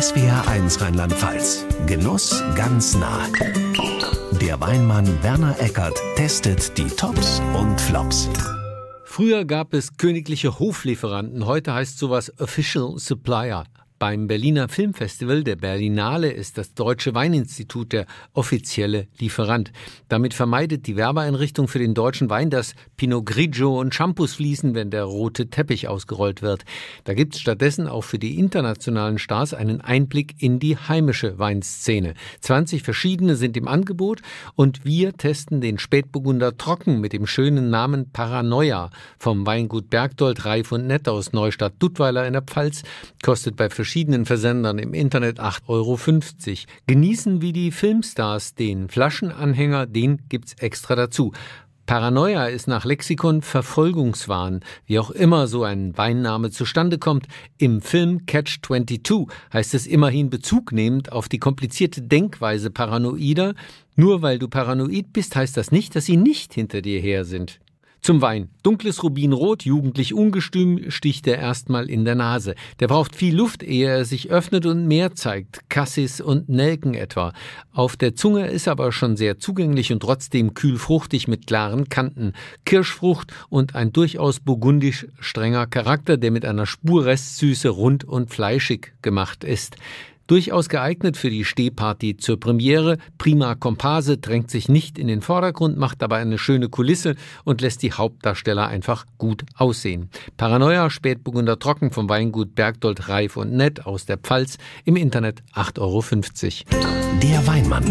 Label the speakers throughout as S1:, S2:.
S1: SWR1 Rheinland-Pfalz. Genuss ganz nah. Der Weinmann Werner Eckert testet die Tops und Flops.
S2: Früher gab es königliche Hoflieferanten, heute heißt sowas Official Supplier. Beim Berliner Filmfestival der Berlinale ist das Deutsche Weininstitut der offizielle Lieferant. Damit vermeidet die Werbeeinrichtung für den deutschen Wein dass Pinot Grigio und Shampoos fließen, wenn der rote Teppich ausgerollt wird. Da gibt es stattdessen auch für die internationalen Stars einen Einblick in die heimische Weinszene. 20 verschiedene sind im Angebot und wir testen den Spätburgunder Trocken mit dem schönen Namen Paranoia vom Weingut Bergdold Reif und Nett aus Neustadt-Duttweiler in der Pfalz. Kostet bei verschiedenen Versendern im Internet 8,50 Euro. Genießen wie die Filmstars den Flaschenanhänger, den gibt's extra dazu. Paranoia ist nach Lexikon Verfolgungswahn, wie auch immer so ein Weinname zustande kommt. Im Film Catch 22 heißt es immerhin bezugnehmend auf die komplizierte Denkweise Paranoider. Nur weil du paranoid bist, heißt das nicht, dass sie nicht hinter dir her sind. Zum Wein. Dunkles Rubinrot, jugendlich ungestüm, sticht er erstmal in der Nase. Der braucht viel Luft, ehe er sich öffnet und mehr zeigt. Cassis und Nelken etwa. Auf der Zunge ist aber schon sehr zugänglich und trotzdem kühlfruchtig mit klaren Kanten. Kirschfrucht und ein durchaus burgundisch strenger Charakter, der mit einer Spur Restsüße rund und fleischig gemacht ist. Durchaus geeignet für die Stehparty zur Premiere. Prima Kompase drängt sich nicht in den Vordergrund, macht dabei eine schöne Kulisse und lässt die Hauptdarsteller einfach gut aussehen. Paranoia Spätburgunder Trocken vom Weingut Bergdold Reif und Nett aus der Pfalz im Internet 8,50 Euro. Der Weinmann.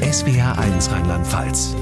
S2: SWR 1 Rheinland-Pfalz.